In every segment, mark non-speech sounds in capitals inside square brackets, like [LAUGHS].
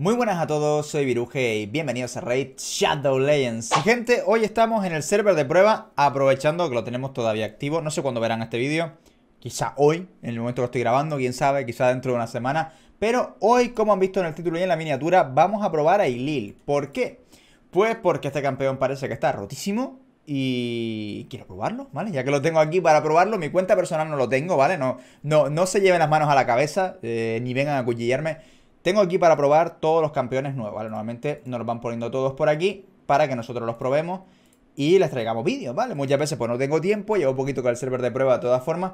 Muy buenas a todos, soy Viruje y bienvenidos a Raid Shadow Legends. Gente, hoy estamos en el server de prueba, aprovechando que lo tenemos todavía activo. No sé cuándo verán este vídeo, quizá hoy, en el momento que estoy grabando, quién sabe, quizá dentro de una semana. Pero hoy, como han visto en el título y en la miniatura, vamos a probar a Ilil. ¿Por qué? Pues porque este campeón parece que está rotísimo y quiero probarlo, ¿vale? Ya que lo tengo aquí para probarlo, mi cuenta personal no lo tengo, ¿vale? No, no, no se lleven las manos a la cabeza, eh, ni vengan a cuchillarme tengo aquí para probar todos los campeones nuevos, ¿vale? Normalmente nos los van poniendo todos por aquí para que nosotros los probemos y les traigamos vídeos, ¿vale? Muchas veces pues no tengo tiempo, llevo poquito con el server de prueba de todas formas.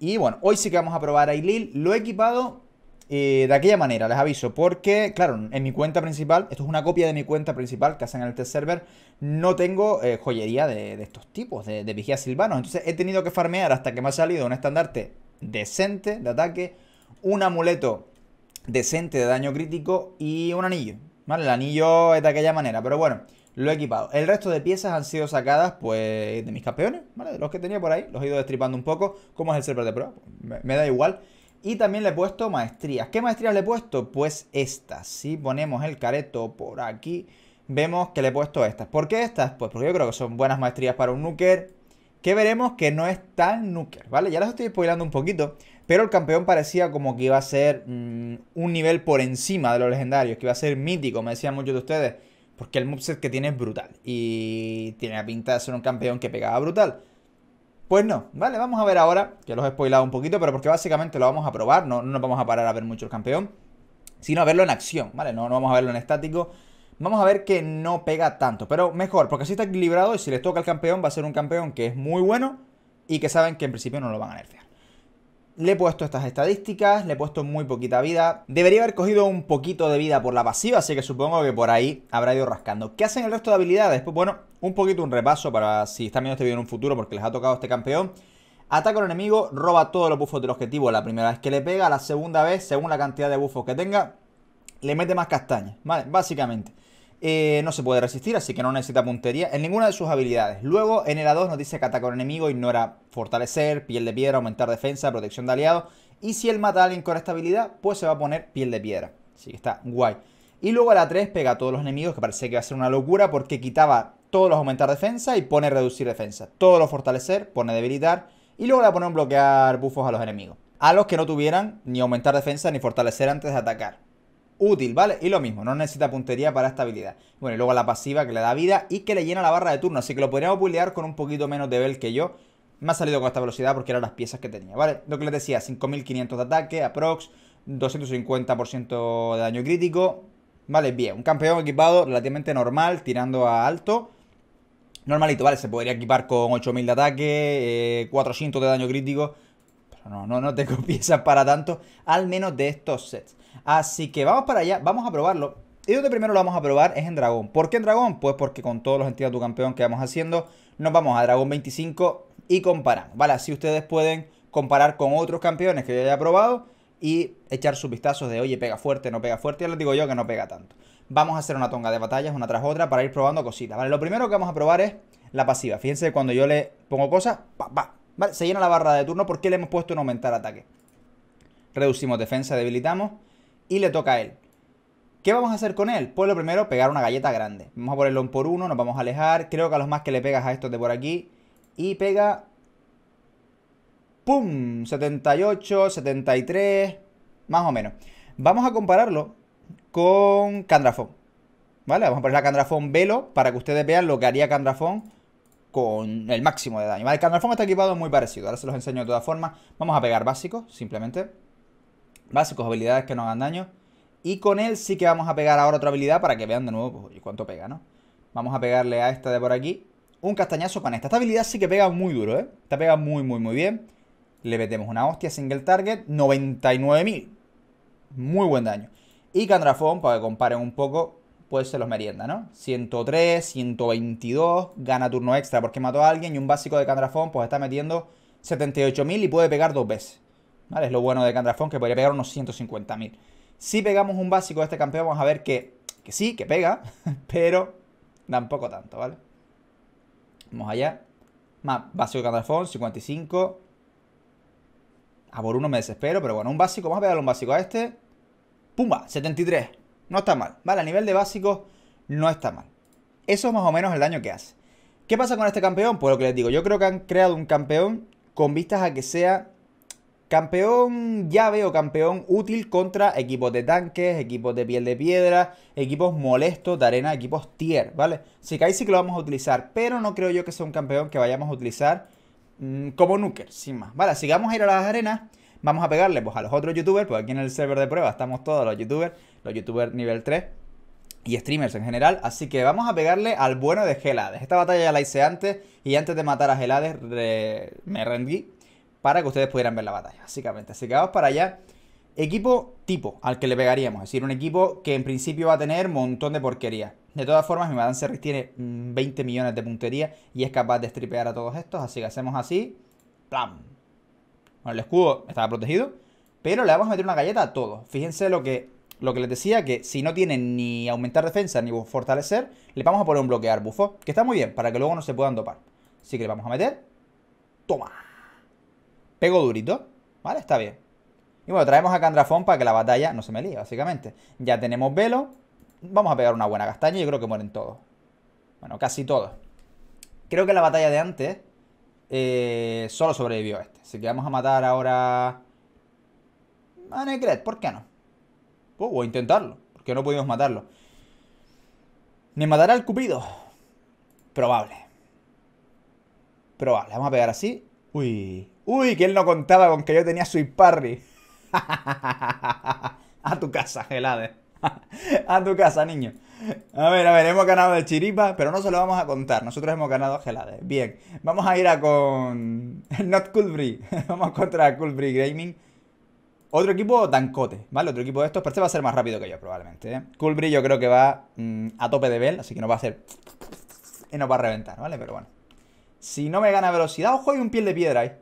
Y bueno, hoy sí que vamos a probar a Ilil. Lo he equipado eh, de aquella manera, les aviso, porque, claro, en mi cuenta principal, esto es una copia de mi cuenta principal que hacen en el test server, no tengo eh, joyería de, estos tipos, de, de vigías silvanos. Entonces he tenido que farmear hasta que me ha salido un estandarte decente de ataque, un amuleto decente de daño crítico y un anillo. ¿Vale? El anillo es de aquella manera, pero bueno, lo he equipado. El resto de piezas han sido sacadas, pues, de mis campeones, ¿vale? De los que tenía por ahí, los he ido destripando un poco. como es el server de prueba? Pues, me, da igual. Y también le he puesto maestrías. ¿Qué maestrías le he puesto? Pues estas. Si ponemos el careto por aquí, vemos que le he puesto estas. ¿Por qué estas? Pues porque yo creo que son buenas maestrías para un nuker. Que veremos que no es tan nuker, ¿vale? Ya las estoy spoilando un poquito. Pero el campeón parecía como que iba a ser mm, un nivel por encima de los legendarios, que iba a ser mítico, me decían muchos de ustedes, porque el moveset que tiene es brutal. Y tiene la pinta de ser un campeón que pegaba brutal. Pues no, vale, vamos a ver ahora, que los he spoilado un poquito, pero porque básicamente lo vamos a probar, no, nos vamos a parar a ver mucho el campeón, sino a verlo en acción, ¿vale? No, vamos a verlo en estático. Vamos a ver que no pega tanto, pero mejor, porque así está equilibrado y si les toca al campeón va a ser un campeón que es muy bueno y que saben que en principio no lo van a nerfear. Le he puesto estas estadísticas, le he puesto muy poquita vida. Debería haber cogido un poquito de vida por la pasiva, así que supongo que por ahí habrá ido rascando. ¿Qué hacen el resto de habilidades? Pues bueno, un poquito un repaso para si están viendo este vídeo en un futuro porque les ha tocado este campeón. Ataca al enemigo, roba todos los buffos del objetivo la primera vez que le pega, la segunda vez, según la cantidad de buffos que tenga, le mete más castañas, ¿vale? Básicamente. Eh, no se puede resistir, así que no necesita puntería en ninguna de sus habilidades. Luego, en el A2 nos dice que ataca a un enemigo, ignora fortalecer, piel de piedra, aumentar defensa, protección de aliados. Y si él mata a alguien con esta habilidad, pues se va a poner piel de piedra. Así que está guay. Y luego la 3 pega a todos los enemigos, que parece que va a ser una locura porque quitaba todos los aumentar defensa y pone reducir defensa. Todos los fortalecer, pone debilitar. Y luego la pone poner bloquear bufos a los enemigos. A los que no tuvieran ni aumentar defensa ni fortalecer antes de atacar útil, ¿vale? Y lo mismo, no necesita puntería para esta habilidad. Bueno, y luego la pasiva que le da vida y que le llena la barra de turno, así que lo podríamos buildear con un poquito menos de bel que yo. Me ha salido con esta velocidad porque eran las piezas que tenía, ¿vale? Lo que les decía, 5500 de ataque, aprox, 250% de daño crítico, ¿vale? Bien, un campeón equipado relativamente normal, tirando a alto. Normalito, ¿vale? Se podría equipar con 8000 de ataque, 400 eh, de daño crítico no, no, no te copiesas [LAUGHS] para tanto, al menos de estos sets. Así que vamos para allá, vamos a probarlo. Y donde primero lo vamos a probar es en Dragón. ¿Por qué en Dragón? Pues porque con todos los entidades tu campeón que vamos haciendo, nos vamos a Dragón 25 y comparamos. Vale, así ustedes pueden comparar con otros campeones que yo haya probado y echar sus vistazos de, oye, pega fuerte, no pega fuerte. Ya les digo yo que no pega tanto. Vamos a hacer una tonga de batallas una tras otra para ir probando cositas. Vale, lo primero que vamos a probar es la pasiva. Fíjense, cuando yo le pongo cosas, pa, pa, se llena la barra de turno porque le hemos puesto en aumentar ataque. Reducimos defensa, debilitamos y le toca a él. ¿Qué vamos a hacer con él? Pues lo primero, pegar una galleta grande. Vamos a ponerlo en por uno, nos vamos a alejar. Creo que a los más que le pegas a estos de por aquí. Y pega... ¡Pum! 78, 73, más o menos. Vamos a compararlo con Candrafón. ¿Vale? Vamos a poner a Candrafón velo para que ustedes vean lo que haría Candrafón con el máximo de daño. Vale, candrafón está equipado muy parecido, ahora se los enseño de todas formas. Vamos a pegar básicos, simplemente. Básicos, habilidades que no hagan daño. Y con él sí que vamos a pegar ahora otra habilidad para que vean de nuevo pues, cuánto pega, ¿no? Vamos a pegarle a esta de por aquí un castañazo con esta. Esta habilidad sí que pega muy duro, ¿eh? Esta pega muy, muy, muy bien. Le metemos una hostia, single target, 99.000. Muy buen daño. Y Candrafón, para que comparen un poco, pues se los merienda, ¿no? 103, 122, gana turno extra porque mató a alguien y un básico de Candrafón pues está metiendo 78.000 y puede pegar dos veces. ¿Vale? Es lo bueno de Candrafón que podría pegar unos 150.000. Si pegamos un básico a este campeón vamos a ver que, que sí, que pega, [LAUGHS] pero tampoco tanto, ¿vale? Vamos allá. Más básico de Candrafón, 55. A por uno me desespero, pero bueno, un básico, vamos a pegarle un básico a este. ¡Pumba! 73. No está mal, ¿vale? A nivel de básicos no está mal. Eso es más o menos el daño que hace. ¿Qué pasa con este campeón? Pues lo que les digo, yo creo que han creado un campeón con vistas a que sea campeón llave o campeón útil contra equipos de tanques, equipos de piel de piedra, equipos molestos de arena, equipos tier, ¿vale? Si que ahí sí que lo vamos a utilizar, pero no creo yo que sea un campeón que vayamos a utilizar mm, como nuker, sin más. Vale, sigamos vamos a ir a las arenas, vamos a pegarle pues a los otros youtubers, pues aquí en el server de prueba estamos todos los youtubers, los youtubers nivel 3 y streamers en general. Así que vamos a pegarle al bueno de Gelades. Esta batalla ya la hice antes y antes de matar a Gelades me rendí para que ustedes pudieran ver la batalla, básicamente. Así que vamos para allá. Equipo tipo al que le pegaríamos, es decir, un equipo que en principio va a tener un montón de porquería. De todas formas, mi Madame tiene 20 mm, millones de puntería y es capaz de stripear a todos estos, así que hacemos así. ¡Plam! Bueno, el escudo estaba protegido, pero le vamos a meter una galleta a todos. Fíjense lo que lo que les decía, que si no tienen ni aumentar defensa ni fortalecer, le vamos a poner un bloquear bufo, que está muy bien, para que luego no se puedan dopar. Así que le vamos a meter. ¡Toma! Pego durito. Vale, está bien. Y bueno, traemos a Candrafón para que la batalla no se me líe, básicamente. Ya tenemos velo. Vamos a pegar una buena castaña y yo creo que mueren todos. Bueno, casi todos. Creo que la batalla de antes eh, solo sobrevivió este. Así que vamos a matar ahora a Necret, ¿por qué no? o intentarlo, porque no pudimos matarlo. ¿Me matará el Cupido? Probable. Probable. Vamos a pegar así. Uy. Uy, que él no contaba con que yo tenía su parry. [LAUGHS] a tu casa, Gelade. [LAUGHS] a tu casa, niño. A ver, a ver, hemos ganado el Chiripa, pero no se lo vamos a contar. Nosotros hemos ganado a Gelade. Bien, vamos a ir a con... [LAUGHS] Not Coolbree. vamos contra Coolbree Gaming. Otro equipo, Dancote, ¿vale? Otro equipo de estos, pero este va a ser más rápido que yo probablemente, ¿eh? Culbri yo creo que va mm, a tope de Bell, así que no va a hacer... [TSK] Y nos va a reventar, ¿vale? Pero bueno. Si no me gana velocidad, ojo, hay un piel de piedra ahí.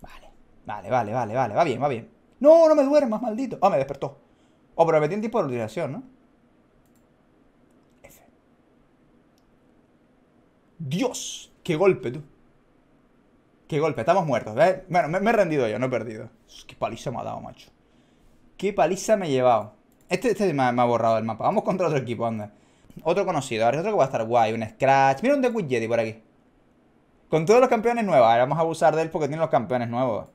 Vale, vale, vale, vale, vale, va bien, va bien. No, no me duermas, maldito. Ah, oh, me despertó. Oh, pero me metí en de utilización, ¿no? F. Dios, qué golpe, tú. Qué golpe, estamos muertos. ¿eh? Bueno, me, he rendido yo, no he perdido. Qué paliza me ha dado, macho. Qué paliza me he llevado. Este, este me, ha borrado el mapa. Vamos contra otro equipo, anda. Otro conocido, ahora otro que va a estar guay, un Scratch. Mira un de Jedi por aquí. Con todos los campeones nuevos. vamos a abusar de él porque tiene los campeones nuevos.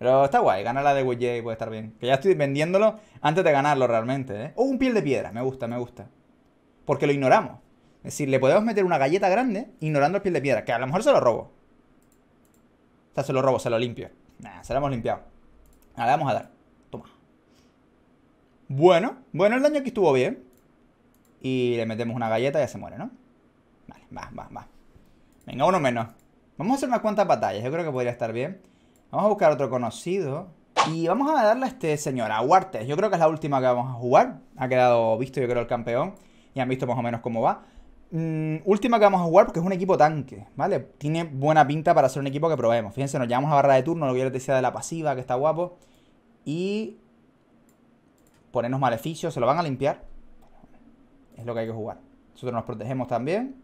Pero está guay, Gana la de Jedi puede estar bien. Que ya estoy vendiéndolo antes de ganarlo realmente, ¿eh? O un piel de piedra, me gusta, me gusta. Porque lo ignoramos. Es decir, le podemos meter una galleta grande ignorando el piel de piedra, que a lo mejor se lo robo sea, se lo robo, se lo limpio. Nah, se lo hemos limpiado. Ahora vamos a dar. Toma. Bueno, bueno, el daño aquí estuvo bien. Y le metemos una galleta y ya se muere, ¿no? Vale, va, va, va. Venga, uno menos. Vamos a hacer unas cuantas batallas. Yo creo que podría estar bien. Vamos a buscar otro conocido. Y vamos a darle a este señor, a Huartes. Yo creo que es la última que vamos a jugar. Ha quedado visto, yo creo, el campeón. Y han visto más o menos cómo va. Mm, última que vamos a jugar porque es un equipo tanque, ¿vale? Tiene buena pinta para ser un equipo que probemos. Fíjense, nos llevamos a barra de turno, lo que yo decía de la pasiva, que está guapo. Y ponernos maleficios, se lo van a limpiar. Es lo que hay que jugar. Nosotros nos protegemos también.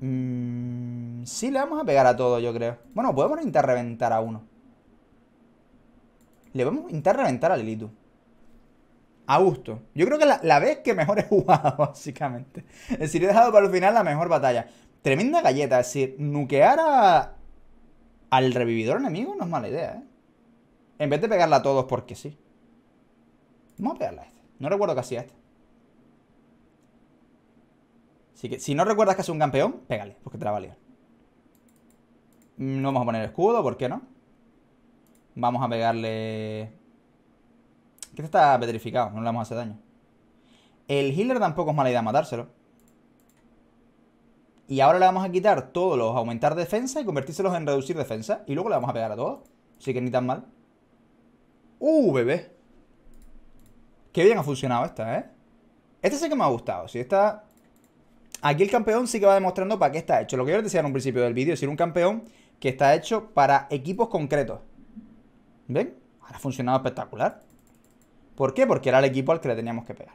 Mm, sí, le vamos a pegar a todo, yo creo. Bueno, podemos intentar reventar a uno. Le vamos a intentar reventar a Lilitu a gusto. Yo creo que la, vez que mejor he [LAUGHS] jugado, básicamente. Es decir, he dejado para el final la mejor batalla. Tremenda galleta, es decir, nuquear a, al revividor enemigo no es mala idea, ¿eh? En vez de pegarla a todos porque sí. Vamos a pegarla a este. No recuerdo que hacía este. Así que si no recuerdas que es un campeón, pégale, porque te la va No vamos a poner escudo, ¿por qué no? Vamos a pegarle este está petrificado, no le vamos a hacer daño. El Hitler tampoco es mala idea matárselo. Y ahora le vamos a quitar todos los aumentar defensa y convertírselos en reducir defensa. Y luego le vamos a pegar a todos. Así que ni tan mal. ¡Uh, bebé! Qué bien ha funcionado esta, ¿eh? Este sí que me ha gustado. Si está... Aquí el campeón sí que va demostrando para qué está hecho. Lo que yo les decía en un principio del vídeo es decir, un campeón que está hecho para equipos concretos. ¿Ven? Ahora ha funcionado espectacular. ¿Por qué? Porque era el equipo al que le teníamos que pegar.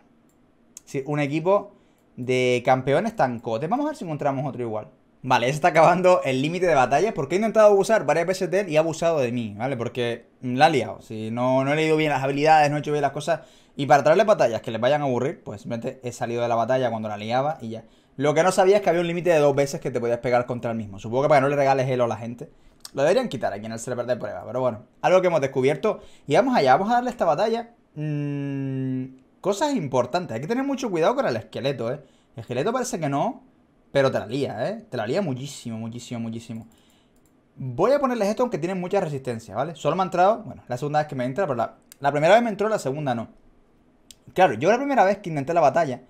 un equipo de campeones tan cotes. Vamos a ver si encontramos otro igual. Vale, se está acabando el límite de batallas porque he intentado abusar varias veces de él y ha abusado de mí, ¿vale? Porque la ha liado. Si no, no he leído bien las habilidades, no he hecho bien las cosas. Y para traerle batallas que les vayan a aburrir, pues simplemente he salido de la batalla cuando la liaba y ya. Lo que no sabía es que había un límite de dos veces que te podías pegar contra el mismo. Supongo que para que no le regales elo a la gente. Lo deberían quitar aquí en el server de prueba, pero bueno. Algo que hemos descubierto. Y vamos allá, vamos a darle esta batalla Mm, cosas importantes. Hay que tener mucho cuidado con el esqueleto, ¿eh? El esqueleto parece que no, pero te la lía, ¿eh? Te la lía muchísimo, muchísimo, muchísimo. Voy a ponerles esto aunque tienen mucha resistencia, ¿vale? Solo me ha entrado, bueno, la segunda vez que me entra, pero la, primera vez me entró, la segunda no. Claro, yo la primera vez que intenté la batalla,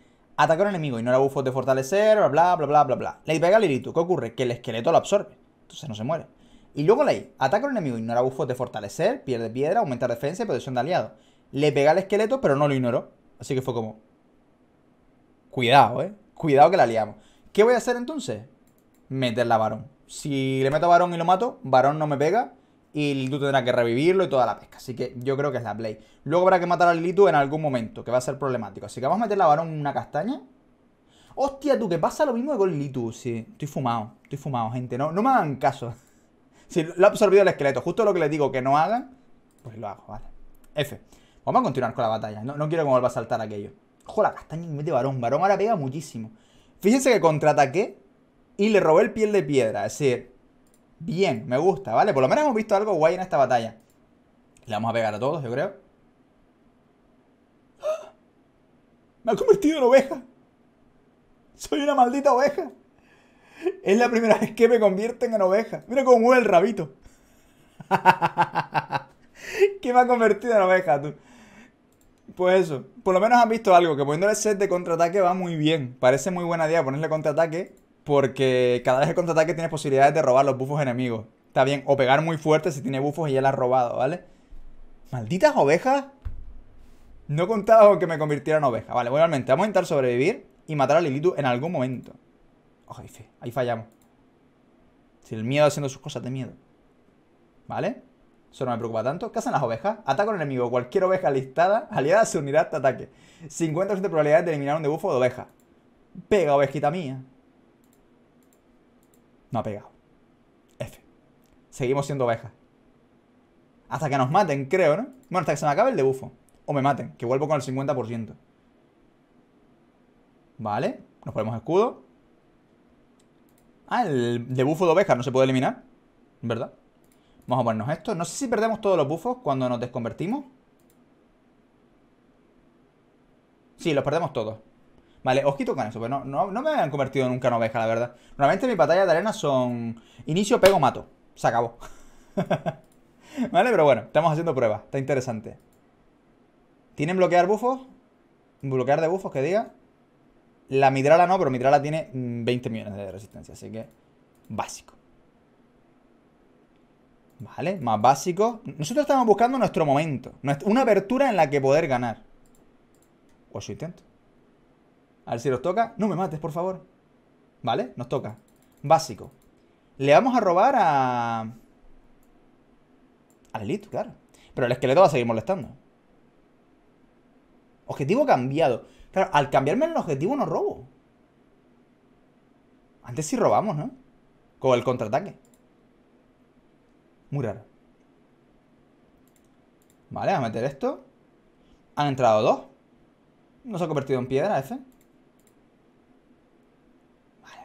Atacó a un enemigo y no era bufos de fortalecer, bla, bla, bla, bla, bla, bla. Le pega el irito. ¿qué ocurre? Que el esqueleto lo absorbe, entonces no se muere. Y luego leí, ataca a un enemigo y no era bufos de fortalecer, pierde piedra, aumenta defensa y protección de aliado le pega al esqueleto, pero no lo ignoró. Así que fue como... Cuidado, ¿eh? Cuidado que la liamos. ¿Qué voy a hacer entonces? Meterla a varón. Si le meto a varón y lo mato, varón no me pega. Y tú tendrá que revivirlo y toda la pesca. Así que yo creo que es la play. Luego habrá que matar al Litu en algún momento, que va a ser problemático. Así que vamos a meter a varón en una castaña. Hostia, tú, que pasa lo mismo que con Litu. Sí, estoy fumado, estoy fumado, gente. No, no me hagan caso. Si [LAUGHS] lo ha absorbido el esqueleto, justo lo que les digo que no hagan, pues lo hago, vale. F. Vamos a continuar con la batalla. No, no quiero que vuelva a saltar aquello. Ojo, la castaña que mete varón. Varón ahora pega muchísimo. Fíjense que contraataqué y le robé el piel de piedra. Es decir, bien, me gusta, ¿vale? Por lo menos hemos visto algo guay en esta batalla. Le vamos a pegar a todos, yo creo. ¡Ah! Me ha convertido en oveja. Soy una maldita oveja. Es la primera vez que me convierten en oveja. Mira cómo mueve el rabito. [LAUGHS] que me ha convertido en oveja, tú. Pues eso, por lo menos han visto algo, que poniéndole set de contraataque va muy bien. Parece muy buena idea ponerle contraataque, porque cada vez que contraataque tienes posibilidades de robar los bufos enemigos. Está bien, o pegar muy fuerte si tiene bufos y ya la has robado, ¿vale? Malditas ovejas. No contaba con que me convirtiera en oveja. Vale, bueno, vamos a intentar sobrevivir y matar a Lilitu en algún momento. Oh, ahí fallamos. Si el miedo haciendo sus cosas de miedo. ¿Vale? Eso no me preocupa tanto. hacen las ovejas. Ataca al enemigo. Cualquier oveja listada, aliada, se unirá a ataque. 50% de probabilidad de eliminar un debufo de oveja. Pega, ovejita mía. No ha pegado. F. Seguimos siendo ovejas. Hasta que nos maten, creo, ¿no? Bueno, hasta que se me acabe el debufo. O me maten, que vuelvo con el 50%. Vale. Nos ponemos escudo. Ah, el debufo de oveja no se puede eliminar. ¿Verdad? Vamos a ponernos esto. No sé si perdemos todos los bufos cuando nos desconvertimos. Sí, los perdemos todos. Vale, os quito con eso, pero pues no, me han convertido nunca en oveja, la verdad. Normalmente mis batallas de arena son inicio, pego, mato. Se acabó. [LAUGHS] vale, pero bueno, estamos haciendo pruebas. Está interesante. ¿Tienen bloquear bufos? Bloquear de bufos, que diga. La Midrala no, pero Midrala tiene 20 mm, millones de resistencia, así que básico. ¿vale? Más básico. Nosotros estamos buscando nuestro momento, una apertura en la que poder ganar. O su intento. A ver si nos toca. No me mates, por favor. ¿Vale? Nos toca. Básico. Le vamos a robar a... Al elite, claro. Pero el esqueleto va a seguir molestando. Objetivo cambiado. Claro, al cambiarme el objetivo no robo. Antes sí robamos, ¿no? Con el contraataque. Murar. Vale, a meter esto. Han entrado dos. No se ha convertido en piedra ese. Vale,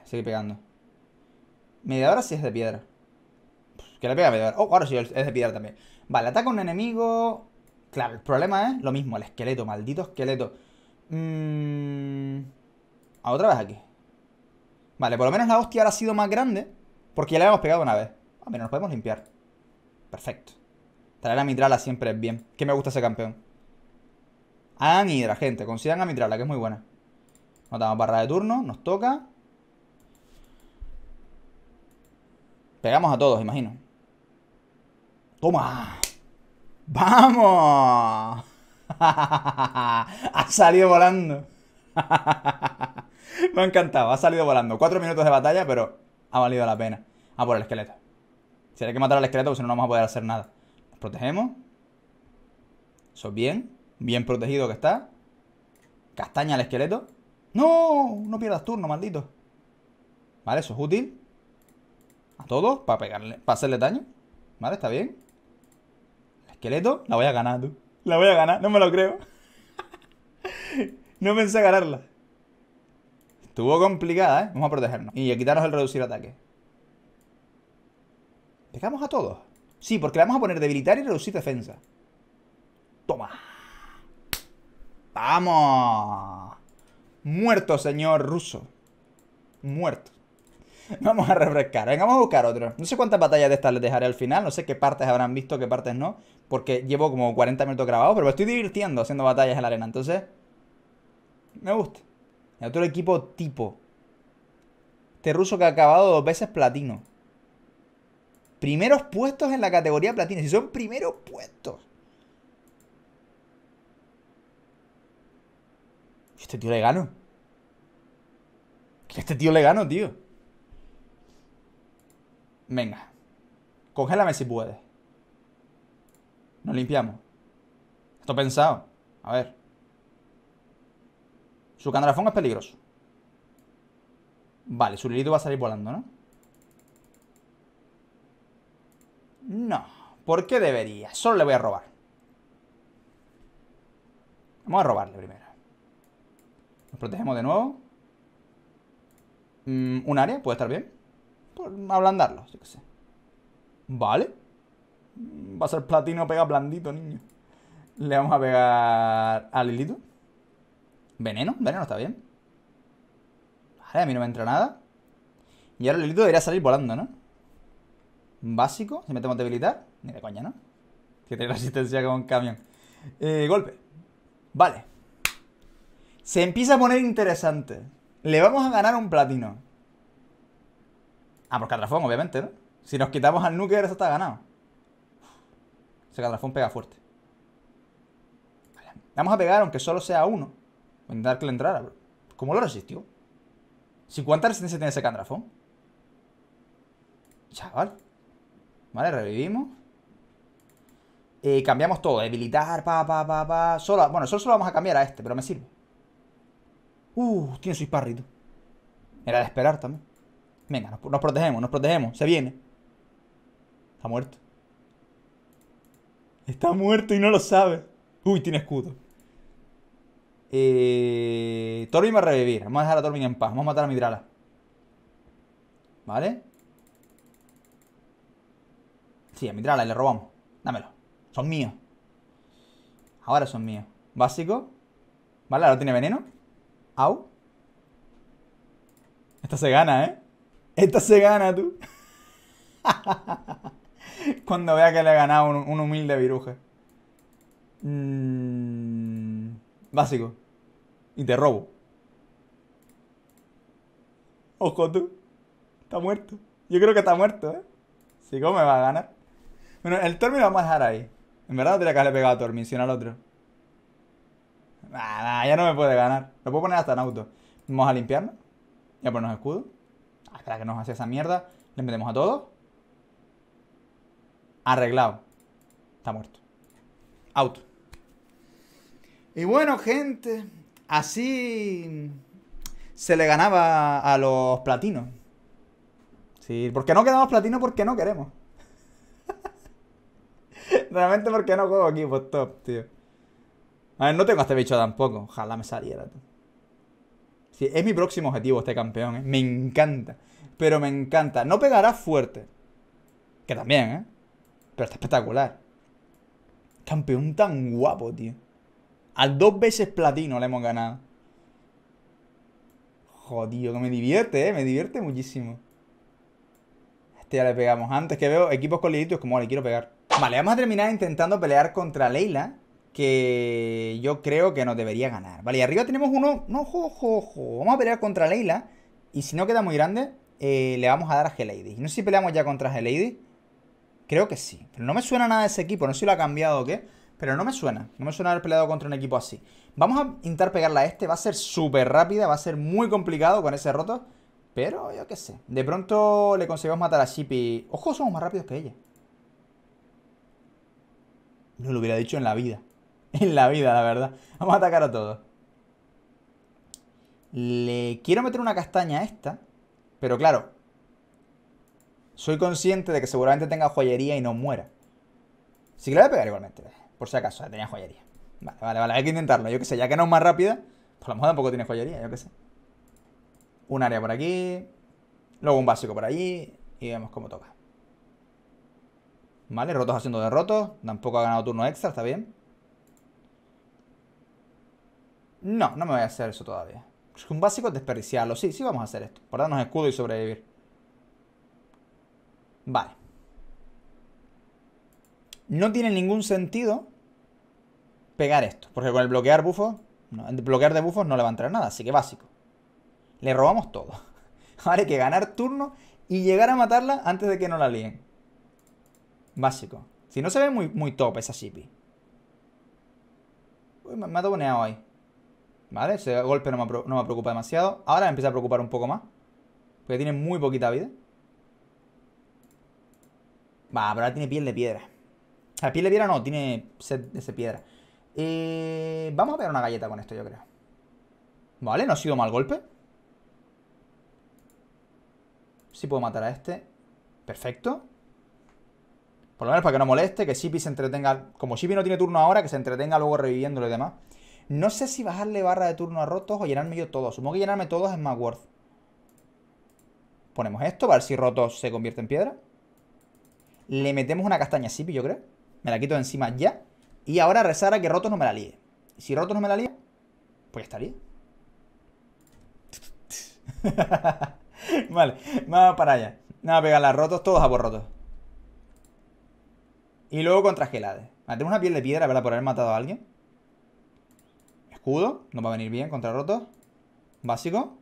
sigue pegando. Media hora sí es de piedra. que le pega a Mediadora Oh, ahora sí es de piedra también. Vale, ataca un enemigo. Claro, el problema es lo mismo, el esqueleto, maldito esqueleto. Mmm. A otra vez aquí. Vale, por lo menos la hostia ahora ha sido más grande. Porque ya le habíamos pegado una vez. Ah, a ver, nos podemos limpiar. Perfecto. Traer a Mitrala siempre es bien. Que me gusta ese campeón. Hagan Hidra, gente. Consigan a Mitrala, que es muy buena. Notamos barra de turno. Nos toca. Pegamos a todos, imagino. ¡Toma! ¡Vamos! [LAUGHS] ha salido volando. [LAUGHS] Me ha encantado, ha salido volando. Cuatro minutos de batalla, pero ha valido la pena. A por el esqueleto. Será que matar al esqueleto porque si no, no vamos a poder hacer nada. Nos protegemos. Eso es bien. Bien protegido que está. Castaña al esqueleto. ¡No! No pierdas turno, maldito. Vale, eso es útil. A todos, para pegarle, para hacerle daño. Vale, está bien. El esqueleto, la voy a ganar, tú. La voy a ganar, no me lo creo. [LAUGHS] no pensé ganarla. Estuvo complicada, ¿eh? Vamos a protegernos. Y a quitaros el reducir ataque. Pegamos a todos. Sí, porque le vamos a poner debilitar y reducir defensa. Toma. Vamos. Muerto, señor ruso. Muerto. Vamos a refrescar. Venga, vamos a buscar otro. No sé cuántas batallas de estas les dejaré al final. No sé qué partes habrán visto, qué partes no. Porque llevo como 40 minutos grabados, pero me estoy divirtiendo haciendo batallas en la arena. Entonces, me gusta. El otro equipo tipo. Este ruso que ha acabado dos veces platino. Primeros puestos en la categoría platina. Si son primeros puestos. Este tío le gano. Que este tío le gano, tío. Venga. Congélame si puedes. Nos limpiamos. Esto pensado. A ver. Su candrafón es peligroso. Vale, su lirito va a salir volando, ¿no? ¿Por qué debería? Solo le voy a robar. Vamos a robarle primero. Nos protegemos de nuevo. Mm, un área, puede estar bien. Por ablandarlo, yo qué sé. Vale. Mm, va a ser platino pega blandito, niño. Le vamos a pegar al Lilito. Veneno, veneno está bien. Vale, a mí no me entra nada. Y ahora el debería salir volando, ¿no? Básico, si metemos debilitar. Ni de coña, ¿no? Que tiene resistencia con un camión. Eh, golpe. Vale. Se empieza a poner interesante. Le vamos a ganar un platino. Ah, por Catrafón, obviamente, ¿no? Si nos quitamos al Nuker, eso está ganado. Ese Catrafón pega fuerte. Vale. Vamos a pegar, aunque solo sea uno. Voy a intentar que le entrara, ¿Cómo lo resistió? ¿Si cuánta resistencia tiene ese Candrafón? Chaval. Vale, revivimos. Eh, cambiamos todo, debilitar, eh, pa, pa, pa, pa. bueno, solo, solo vamos a cambiar a este, pero me sirve. Uh, tiene su hispárrito. Era de esperar también. Venga, nos, protegemos, nos protegemos. Se viene. Está muerto. Está muerto y no lo sabe. Uy, tiene escudo. Eh, va a revivir. Vamos a dejar a Torvin en paz. Vamos a matar a Midrala. ¿Vale? Sí, a Midrala le robamos. Dámelo. Son míos. Ahora son míos. Básico. Vale, ahora tiene veneno. Au. Esta se gana, ¿eh? Esta se gana, tú. [LAUGHS] Cuando vea que le ha ganado un, humilde viruje. Mm, básico. Y te robo. Ojo tú. Está muerto. Yo creo que está muerto, ¿eh? Si me va a ganar. Bueno, el término lo vamos a dejar ahí. En verdad tendría que haberle pegado a Tormin, al otro. Nah, ya no me puede ganar. Lo puedo poner hasta en auto. Vamos a limpiarnos. Ya ponernos escudo. A ah, espera que nos hace esa mierda. Le metemos a todos. Arreglado. Está muerto. Auto. Y bueno, gente. Así se le ganaba a los platinos. Sí, porque no quedamos platinos porque no queremos. Realmente porque no juego aquí pues top, tío. A ver, no tengo a este bicho tampoco. Ojalá me saliera. tú. Sí, es mi próximo objetivo este campeón, ¿eh? Me encanta. Pero me encanta. No pegará fuerte. Que también, ¿eh? Pero está espectacular. Campeón tan guapo, tío. A dos veces platino le hemos ganado. Jodido, que me divierte, ¿eh? Me divierte muchísimo ya le pegamos antes, que veo equipos con Es como le quiero pegar. Vale, vamos a terminar intentando pelear contra Leila, que yo creo que nos debería ganar. Vale, y arriba tenemos uno... No, jo, Vamos a pelear contra Leila, y si no queda muy grande, eh, le vamos a dar a G-Lady. No sé si peleamos ya contra G-Lady. Creo que sí. Pero no me suena nada de ese equipo, no sé si lo ha cambiado o qué. Pero no me suena, no me suena haber peleado contra un equipo así Vamos a intentar pegarla a este, va a ser súper rápida Va a ser muy complicado con ese roto pero yo qué sé. De pronto le conseguimos matar a Shippy. Ojo, somos más rápidos que ella. No lo hubiera dicho en la vida. [LAUGHS] En la vida, la verdad. Vamos a atacar a todos. Le quiero meter una castaña a esta. Pero claro. Soy consciente de que seguramente tenga joyería y no muera. Sí que le voy a pegar igualmente. Por si acaso, tenía joyería. Vale, vale, vale. Hay que intentarlo. Yo qué sé, ya que no es más rápida. Por lo mejor tampoco tiene joyería, yo qué sé un área por aquí, luego un básico por allí y vemos cómo toca. ¿Vale? Rotos haciendo derrotos Tampoco ha ganado turno extra, está bien. No, no me voy a hacer eso todavía. Es un básico es desperdiciarlo. Sí, sí vamos a hacer esto. Por darnos escudo y sobrevivir. Vale. No tiene ningún sentido pegar esto. Porque con el bloquear bufos, no, bloquear de bufos no le va a entrar nada. Así que básico. Le robamos todo. Vale, [LAUGHS] que ganar turno y llegar a matarla antes de que no la líen. Básico. Si no se ve muy, muy top esa Shippy. Uy, me, ha toboneado ahí. Vale, ese golpe no me, no me preocupa demasiado. Ahora me empieza a preocupar un poco más. Porque tiene muy poquita vida. Va, pero ahora tiene piel de piedra. La piel de piedra no, tiene set de piedra. Eh, vamos a pegar una galleta con esto, yo creo. Vale, no ha sido mal golpe. Si puedo matar a este. Perfecto. Por lo menos para que no moleste, que Shippy se entretenga. Como Shippy no tiene turno ahora, que se entretenga luego reviviéndolo y demás. No sé si bajarle barra de turno a Rotos o llenarme yo todos. Supongo que llenarme todos es más worth. Ponemos esto, para ver si Rotos se convierte en piedra. Le metemos una castaña a Shippy, yo creo. Me la quito de encima ya. Y ahora rezar a que Rotos no me la líe. Si Rotos no me la líe, pues estaría. [LAUGHS] [LAUGHS] vale, vamos para allá. Nada, las rotos, todos a por rotos. Y luego contra Gelade. tengo una piel de piedra, ¿verdad? Por haber matado a alguien. Escudo, no va a venir bien contra rotos. Básico.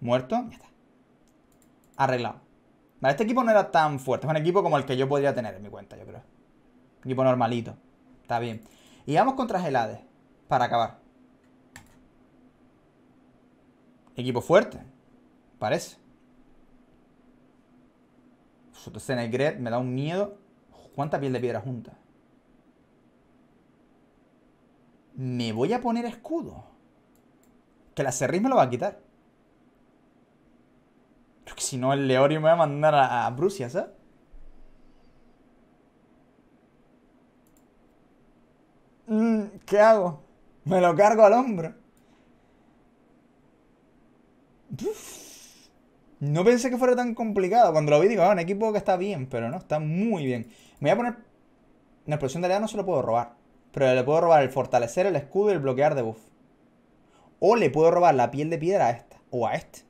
Muerto, ya está. Arreglado. Vale, este equipo no era tan fuerte. Es un equipo como el que yo podría tener en mi cuenta, yo creo. equipo normalito. Está bien. Y vamos contra Gelade. Para acabar. Equipo fuerte parece. Senegret me da un miedo. ¿Cuánta piel de piedra junta? Me voy a poner escudo. Que la Cerris me lo va a quitar. Porque si no, el Leorio me va a mandar a, a Brucia, mm, ¿Qué hago? Me lo cargo al hombro. No pensé que fuera tan complicado. Cuando lo vi, digo, ah, un equipo que está bien, pero no, está muy bien. Me voy a poner. La explosión de área no se lo puedo robar. Pero le puedo robar el fortalecer, el escudo y el bloquear de buff. O le puedo robar la piel de piedra a esta. O a este.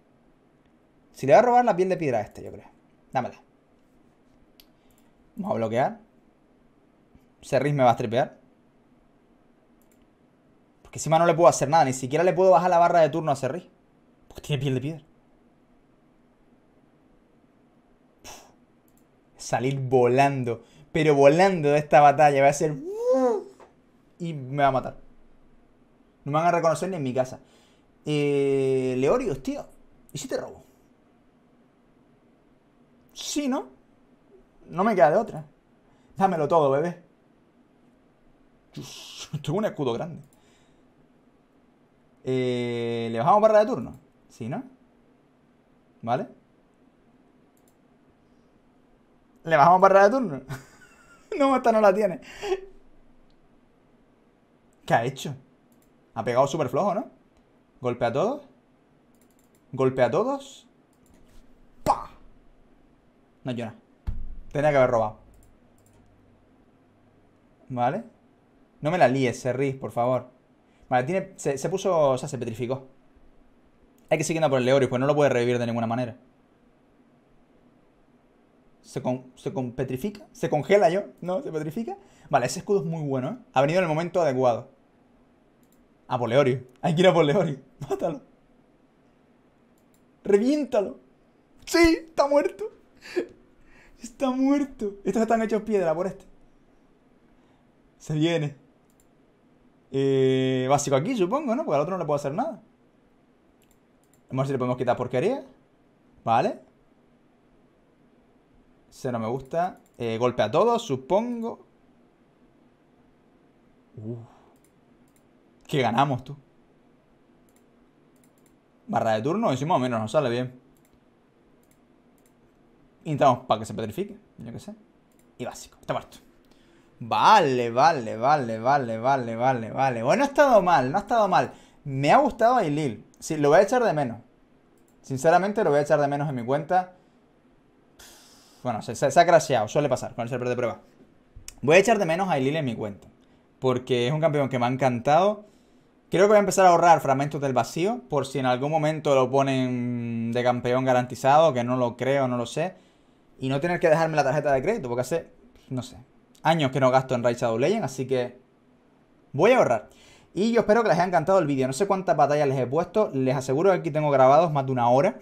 Si le voy a robar la piel de piedra a este, yo creo. Dámela. Vamos a bloquear. Serris me va a stripear. Porque encima no le puedo hacer nada. Ni siquiera le puedo bajar la barra de turno a Cerris Porque tiene piel de piedra. salir volando, pero volando de esta batalla, va a ser... Y me va a matar. No me van a reconocer ni en mi casa. Eh, Leorios, tío, ¿y si te robo? Sí, ¿no? No me queda de otra. Dámelo todo, bebé. [LAUGHS] Tengo un escudo grande. Eh, ¿Le a barra de turno? Sí, ¿no? ¿Vale? ¿Le bajamos barra de turno? [LAUGHS] no, esta no la tiene. ¿Qué ha hecho? Ha pegado súper flojo, ¿no? Golpea a todos. Golpea a todos. ¡Pah! No llora. Tenía que haber robado. ¿Vale? No me la líes, Serris, por favor. Vale, tiene, se, puso... O sea, se petrificó. Hay que seguir por el Leoris, pues no lo puede revivir de ninguna manera se, con, se con petrifica, se congela yo, ¿no? Se petrifica. Vale, ese escudo es muy bueno, ¿eh? Ha venido en el momento adecuado. A Poleorio. Hay que ir a Poleorio. [LAUGHS] Mátalo. Reviéntalo. Sí, está muerto. Está muerto. Estos están hechos piedra por este. Se viene. Eh, básico aquí, supongo, ¿no? Porque al otro no le puedo hacer nada. Vamos a ver si le podemos quitar porquería. Vale no me gusta. Eh, golpe a todos, supongo. Que ganamos, tú. Barra de turno, decimos oh, menos no sale bien. Intentamos para que se petrifique, yo qué sé. Y básico, está muerto. Vale, vale, vale, vale, vale, vale, vale. Bueno, ha estado mal, no ha estado mal. Me ha gustado Ailil. si lo voy a echar de menos. Sinceramente lo voy a echar de menos en mi cuenta bueno, se, ha crasheado, suele pasar con el server de prueba. Voy a echar de menos a Ilil en mi cuenta, porque es un campeón que me ha encantado. Creo que voy a empezar a ahorrar fragmentos del vacío, por si en algún momento lo ponen de campeón garantizado, que no lo creo, no lo sé. Y no tener que dejarme la tarjeta de crédito, porque hace, no sé, años que no gasto en Raid así que voy a ahorrar. Y yo espero que les haya encantado el vídeo. No sé cuántas batallas les he puesto. Les aseguro que aquí tengo grabados más de una hora.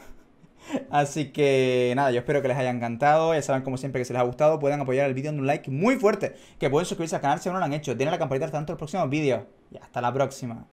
Así que nada, yo espero que les haya encantado. Ya saben, como siempre, que si les ha gustado, pueden apoyar el vídeo en un like muy fuerte. Que pueden suscribirse al canal si aún no lo han hecho. Denle la campanita hasta tanto los próximos vídeos. Y hasta la próxima.